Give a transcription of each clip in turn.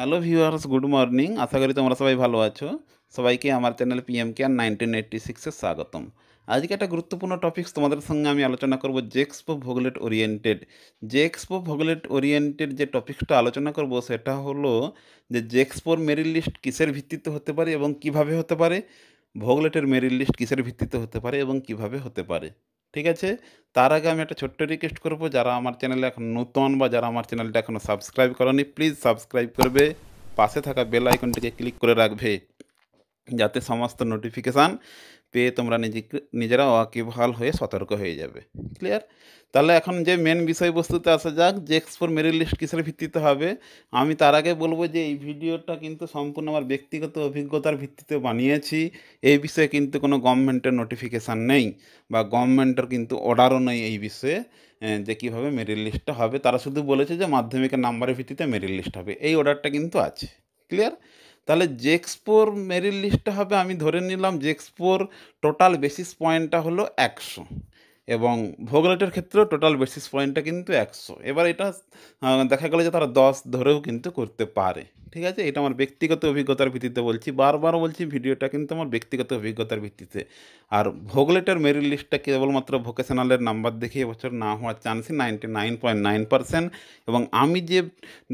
hello viewers good morning আশা করি তোমরা সবাই ভালো আছো সবাইকে আমার channel PM care nineteen eighty সিক্সে স্বাগতম আজকে একটা গুরুত্বপূর্ণ টপিকস তোমাদের সঙ্গে আমি আলোচনা করব জেক্সপো ভোগলেট ওরিয়েন্টেড জেক্সপো ভোগলেট ওরিয়েন্টেড যে টপিক্সটা আলোচনা করব সেটা হলো যে জেক্সপোর মেরিট লিস্ট কিসের ভিত্তিতে হতে পারে এবং কিভাবে হতে পারে ভোগলেটের মেরিট লিস্ট কিসের ভিত্তিতে হতে পারে এবং কিভাবে হতে পারে ঠিক আছে তার আগে আমি একটা ছোট্ট রিকোয়েস্ট করবো যারা আমার চ্যানেলে এখন নতুন বা যারা আমার চ্যানেলটা এখনও সাবস্ক্রাইব করেনি প্লিজ সাবস্ক্রাইব করবে পাশে থাকা বেল আইকনটিকে ক্লিক করে রাখবে যাতে সমস্ত নোটিফিকেশান পেয়ে তোমরা নিজেকে নিজেরা ওয়াকিবহাল হয়ে সতর্ক হয়ে যাবে ক্লিয়ার তাহলে এখন যে মেন বিষয়বস্তুতে আসা যাক যে এক্সপোর মেরিট লিস্ট কিসের ভিত্তিতে হবে আমি তার আগে বলবো যে এই ভিডিওটা কিন্তু সম্পূর্ণ আমার ব্যক্তিগত অভিজ্ঞতার ভিত্তিতে বানিয়েছি এই বিষয়ে কিন্তু কোনো গভর্নমেন্টের নোটিফিকেশান নেই বা গভর্নমেন্টের কিন্তু অর্ডারও নেই এই বিষয়ে যে কীভাবে মেরিট লিস্টটা হবে তারা শুধু বলেছে যে মাধ্যমিকের নাম্বারের ভিত্তিতে মেরিট লিস্ট হবে এই অর্ডারটা কিন্তু আছে ক্লিয়ার তাহলে জেক্সপোর মেরিট লিস্টটা হবে আমি ধরে নিলাম জেক্সপোর টোটাল বেসিস পয়েন্টটা হলো একশো এবং ভোগলেটের ক্ষেত্রেও টোটাল বেসিস পয়েন্টটা কিন্তু একশো এবার এটা দেখা গেলো যে তারা দশ ধরেও কিন্তু করতে পারে ঠিক আছে এটা আমার ব্যক্তিগত অভিজ্ঞতার ভিত্তিতে বলছি বারবার বলছি ভিডিওটা কিন্তু আমার ব্যক্তিগত অভিজ্ঞতার ভিত্তিতে আর ভোগলেটের মেরিট লিস্টটা কেবলমাত্র ভোকেশনালের নাম্বার দেখে এবছর না হওয়ার চান্সই ninety nine point nine percent এবং আমি যে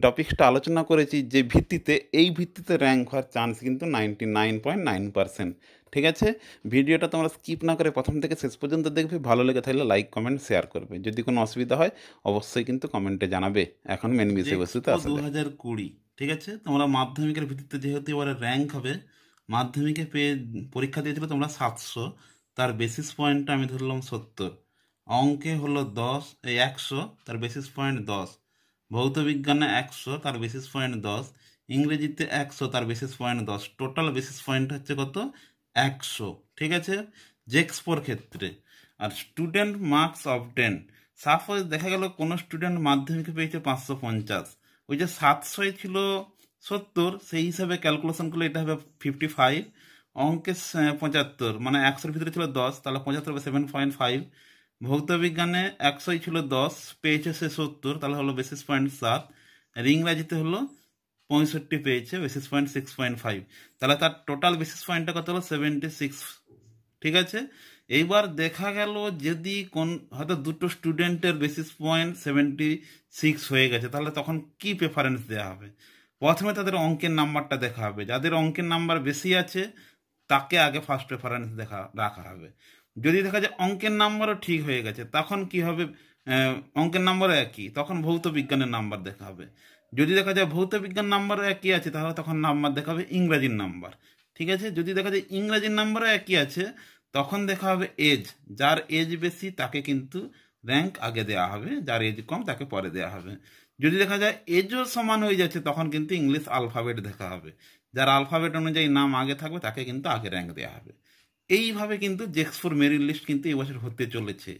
টপিক্সটা আলোচনা করেছি যে ভিত্তিতে এই ভিত্তিতে র্যাঙ্ক হওয়ার চান্স কিন্তু ninety nine point nine percent ঠিক আছে ভিডিওটা তোমরা স্কিপ না করে প্রথম থেকে শেষ পর্যন্ত দেখবে ভালো লেগে থাকলে লাইক কমেন্ট শেয়ার করবে যদি কোনো অসুবিধা হয় অবশ্যই কিন্তু কমেন্টে জানাবে এখন মেন বিষয়বস্তুতে আসলে দু হাজার কুড়ি ঠিক আছে তোমরা মাধ্যমিকের ভিত্তিতে যেহেতু এবারে র্যাঙ্ক হবে মাধ্যমিকে পেয়ে পরীক্ষা দিয়েছিলে তোমরা সাতশো তার বেসিস পয়েন্টটা আমি ধরলাম সত্তর অঙ্কে হলো দশ এই একশো তার বেসিস পয়েন্ট দশ ভৌত বিজ্ঞানে একশো তার বেসিস পয়েন্ট দশ ইংরেজিতে একশো তার বেসিস পয়েন্ট দশ টোটাল বেসিস পয়েন্ট হচ্ছে কত একশো ঠিক আছে জেক্সপোর ক্ষেত্রে আর student marks of ten suppose দেখা গেল কোনো স্টুডেন্ট মাধ্যমিকে পেয়েছে পাঁচশো পঞ্চাশ ওই যে সাতশোয় ছিল সত্তর সেই হিসাবে ক্যালকুলেশন করলে এটা হবে ফিফটি ফাইভ অঙ্কে পঁচাত্তর মানে একশোর ভিতরে ছিল দশ তাহলে পঁচাত্তর হবে সেভেন পয়েন্ট ফাইভ ভৌতবিজ্ঞানে একশোই ছিল দশ পেয়েছে সে সত্তর তাহলে হলো বেসিস পয়েন্ট সাত রিংরাজিতে ইংরাজিতে হলো পঁয়ষট্টি পেয়েছে basis point six point five তাহলে তার টোটাল বেসিস পয়েন্টটা কত হলো সেভেন্টি সিক্স ঠিক আছে এইবার দেখা গেল যদি কোন হয়তো দুটো স্টুডেন্টের বেসিস পয়েন্ট সেভেন্টি সিক্স হয়ে গেছে তাহলে তখন কি প্রেফারেন্স দেওয়া হবে প্রথমে তাদের অঙ্কের নাম্বারটা দেখা হবে যাদের অঙ্কের নাম্বার বেশি আছে তাকে আগে ফার্স্ট প্রেফারেন্স দেখা রাখা হবে যদি দেখা যায় অঙ্কের নাম্বারও ঠিক হয়ে গেছে তখন কি হবে অঙ্কের নাম্বারও একই তখন ভৌত বিজ্ঞানের নাম্বার দেখা হবে যদি দেখা যায় ভৌত বিজ্ঞান নাম্বারও একই আছে তাহলে তখন নাম্বার দেখাবে ইংরাজির নাম্বার ঠিক আছে যদি দেখা যায় ইংরাজির নাম্বারও একই আছে তখন দেখা হবে এজ যার এজ বেশি তাকে কিন্তু র্যাঙ্ক আগে দেওয়া হবে যার এজ কম তাকে পরে দেওয়া হবে যদি দেখা যায় এজও সমান হয়ে যাচ্ছে তখন কিন্তু ইংলিশ আলফাবেট দেখা হবে যার আলফাবেট অনুযায়ী নাম আগে থাকবে তাকে কিন্তু আগে র্যাঙ্ক দেওয়া হবে এইভাবে কিন্তু জেক্সফোর মেরিট লিস্ট কিন্তু এবছর হতে চলেছে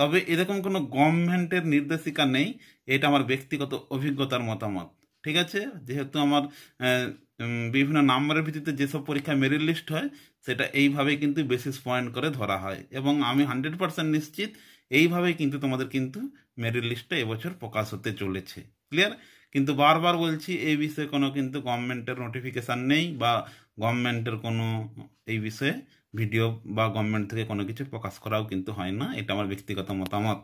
তবে এরকম কোনো গভর্নমেন্টের নির্দেশিকা নেই এটা আমার ব্যক্তিগত অভিজ্ঞতার মতামত ঠিক আছে যেহেতু আমার বিভিন্ন নাম্বারের ভিত্তিতে যেসব পরীক্ষা মেরিট লিস্ট হয় সেটা এইভাবে কিন্তু বেসিস পয়েন্ট করে ধরা হয় এবং আমি হান্ড্রেড পার্সেন্ট নিশ্চিত এইভাবেই কিন্তু তোমাদের কিন্তু মেরিট লিস্টটা এবছর প্রকাশ হতে চলেছে ক্লিয়ার কিন্তু বারবার বলছি এই বিষয়ে কোনো কিন্তু গভর্নমেন্টের নোটিফিকেশান নেই বা গভর্নমেন্টের কোনো এই বিষয়ে ভিডিও বা গভর্নমেন্ট থেকে কোনো কিছু প্রকাশ করাও কিন্তু হয় না এটা আমার ব্যক্তিগত মতামত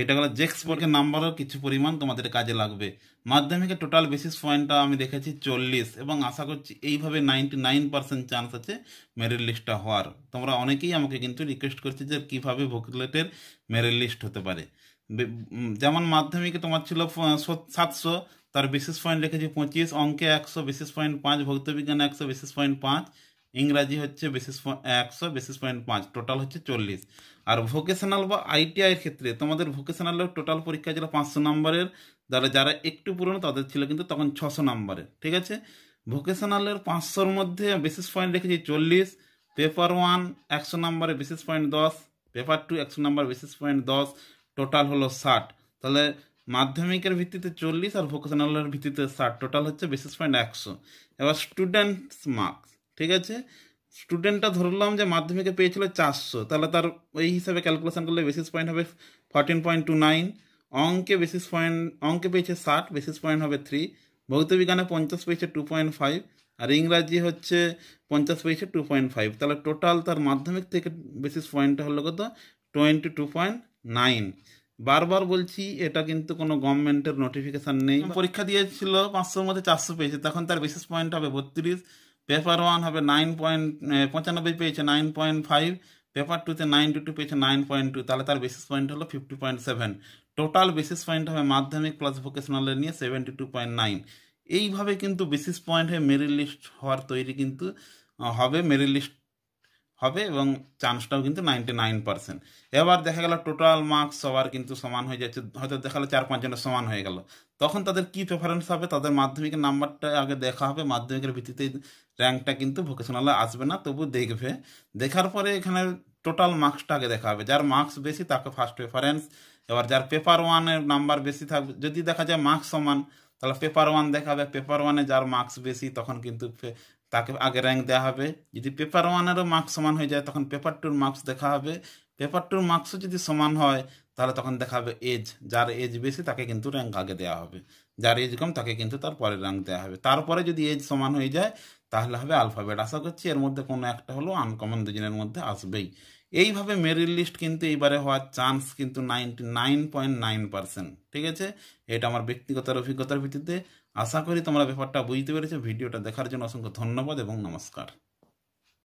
এটা গেলো জেক্স বোর্ডের নাম্বারও কিছু পরিমাণ তোমাদের কাজে লাগবে মাধ্যমিকে টোটাল বেসিস পয়েন্টটা আমি দেখেছি চল্লিশ এবং আশা করছি এইভাবে নাইনটি নাইন পার্সেন্ট চান্স আছে মেরিট লিস্টটা হওয়ার তোমরা অনেকেই আমাকে কিন্তু রিকোয়েস্ট করছে যে কীভাবে ভোকলেটের মেরিট লিস্ট হতে পারে যেমন মাধ্যমিকে তোমার ছিল সাতশো তার বিশেষ পয়েন্ট রেখেছি পঁচিশ অঙ্কে একশো বিশেষ পয়েন্ট পাঁচ ভৌতবিজ্ঞানে একশো বিশেষ পয়েন্ট পাঁচ ইংরাজি হচ্ছে বেসিস একশো বেসিস পয়েন্ট পাঁচ টোটাল হচ্ছে চল্লিশ আর ভোকেশনাল বা আইটিআইয়ের ক্ষেত্রে তোমাদের ভোকেশনালের টোটাল পরীক্ষা ছিল পাঁচশো নম্বরের যারা যারা একটু পুরনো তাদের ছিল কিন্তু তখন ছশো নম্বরের ঠিক আছে ভোকেশনালের পাঁচশোর মধ্যে বেসিস পয়েন্ট রেখেছি চল্লিশ পেপার ওয়ান একশো নম্বরে বেসিস পয়েন্ট দশ পেপার টু একশো নম্বর বেসিস পয়েন্ট দশ টোটাল হলো ষাট তাহলে মাধ্যমিকের ভিত্তিতে চল্লিশ আর ভোকেশনালের ভিত্তিতে ষাট টোটাল হচ্ছে বেসিস পয়েন্ট একশো এবার স্টুডেন্টস মার্কস ঠিক আছে স্টুডেন্টটা ধরলাম যে মাধ্যমিকে পেয়েছিল চারশো তাহলে তার ওই হিসাবে ক্যালকুলেশন করলে বেসিস পয়েন্ট হবে ফর্টিন পয়েন্ট টু নাইন অঙ্কে বেসিস পয়েন্ট অঙ্কে পেয়েছে ষাট বেসিস পয়েন্ট হবে থ্রি ভৌতবিজ্ঞানে পঞ্চাশ পেয়েছে টু পয়েন্ট ফাইভ আর ইংরাজি হচ্ছে পঞ্চাশ পেয়েছে টু পয়েন্ট ফাইভ তাহলে টোটাল তার মাধ্যমিক থেকে বেসিস পয়েন্টটা হলো কত টোয়েন্টি টু পয়েন্ট নাইন বারবার বলছি এটা কিন্তু কোনো গভর্নমেন্টের নোটিফিকেশান নেই পরীক্ষা দিয়েছিল পাঁচশোর মধ্যে চারশো পেয়েছে তখন তার বেসিস পয়েন্ট হবে বত্রিশ পেপার ওয়ান হবে নাইন পয়েন্ট পঁচানব্বই পেয়েছে নাইন পয়েন্ট ফাইভ পেপার টুতে নাইন টু টু পেয়েছে নাইন পয়েন্ট টু তাহলে তার বেসিস পয়েন্ট হলো fifty point seven total basis point হবে মাধ্যমিক প্লাস ভোকেশনালে নিয়ে সেভেন্টি টু পয়েন্ট নাইন এইভাবে কিন্তু বেসিস পয়েন্ট হয়ে মেরিট লিস্ট হওয়ার তৈরি কিন্তু হবে মেরিট লিস্ট হবে এবং চান্সটাও কিন্তু নাইনটি নাইন পার্সেন্ট এবার দেখা গেল টোটাল মার্কস সবার কিন্তু সমান হয়ে যাচ্ছে হয়তো দেখা গেলো চার পাঁচজনের সমান হয়ে গেল তখন তাদের কি প্রেফারেন্স হবে তাদের মাধ্যমিকের নাম্বারটা আগে দেখা হবে মাধ্যমিকের ভিত্তিতে র্যাঙ্কটা কিন্তু ভোকেশনালে আসবে না তবু দেখবে দেখার পরে এখানে টোটাল মার্কসটা আগে দেখা হবে যার মার্কস বেশি তাকে ফার্স্ট প্রেফারেন্স এবার যার পেপার ওয়ানের নাম্বার বেশি থাকবে যদি দেখা যায় মার্কস সমান তাহলে পেপার ওয়ান দেখাবে পেপার ওয়ানে যার মার্কস বেশি তখন কিন্তু তাকে আগে র্যাঙ্ক দেওয়া হবে যদি পেপার ওয়ানেরও মার্কস সমান হয়ে যায় তখন পেপার টুর মার্কস দেখা হবে পেপার টুর মার্কসও যদি সমান হয় তাহলে তখন দেখা হবে এজ যার এজ বেশি তাকে কিন্তু র্যাঙ্ক আগে দেওয়া হবে যার এজ কম তাকে কিন্তু তারপরে র্যাঙ্ক দেওয়া হবে তারপরে যদি এজ সমান হয়ে যায় তাহলে হবে আলফাবেট আশা করছি এর মধ্যে কোনো একটা হলো আনকমন দুজনের মধ্যে আসবেই এইভাবে মেরিট লিস্ট কিন্তু এইবারে হওয়ার চান্স কিন্তু ninety nine point nine percent ঠিক আছে এটা আমার ব্যক্তিগত অভিজ্ঞতার ভিত্তিতে আশা করি তোমরা ব্যাপারটা বুঝতে পেরেছো ভিডিওটা দেখার জন্য অসংখ্য ধন্যবাদ এবং নমস্কার